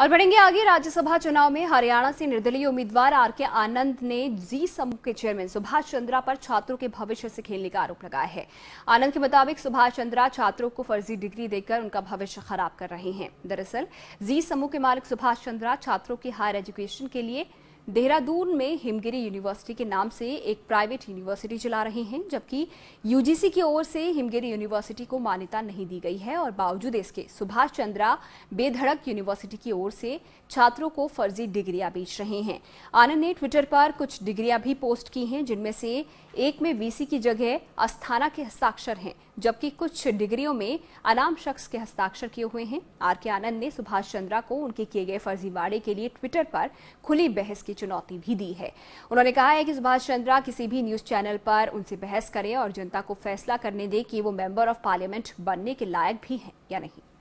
और बढ़ेंगे आगे राज्यसभा चुनाव में हरियाणा से निर्दलीय उम्मीदवार आर के आनंद ने जी समूह के चेयरमैन सुभाष चंद्रा पर छात्रों के भविष्य से खेलने का आरोप लगाया है आनंद के मुताबिक सुभाष चंद्रा छात्रों को फर्जी डिग्री देकर उनका भविष्य खराब कर रहे हैं दरअसल जी समूह के मालिक सुभाष चंद्रा छात्रों की हायर एजुकेशन के लिए देहरादून में हिमगिरी यूनिवर्सिटी के नाम से एक प्राइवेट यूनिवर्सिटी चला रहे हैं जबकि यूजीसी की ओर से हिमगिरी यूनिवर्सिटी को मान्यता नहीं दी गई है और बावजूद इसके सुभाष चंद्रा बेधड़क यूनिवर्सिटी की ओर से छात्रों को फर्जी डिग्रियां बेच रहे हैं आनंद ने ट्विटर पर कुछ डिग्रियां भी पोस्ट की हैं जिनमें से एक में वीसी की जगह अस्थाना के हस्ताक्षर हैं जबकि कुछ डिग्रियों में अनाम शख्स के हस्ताक्षर किए हुए हैं आर के आनंद ने सुभाष चंद्रा को उनके किए गए फर्जीवाड़े के लिए ट्विटर पर खुली बहस की की चुनौती भी दी है उन्होंने कहा है कि सुभाष चंद्रा किसी भी न्यूज चैनल पर उनसे बहस करें और जनता को फैसला करने दें कि वो मेंबर ऑफ पार्लियामेंट बनने के लायक भी हैं या नहीं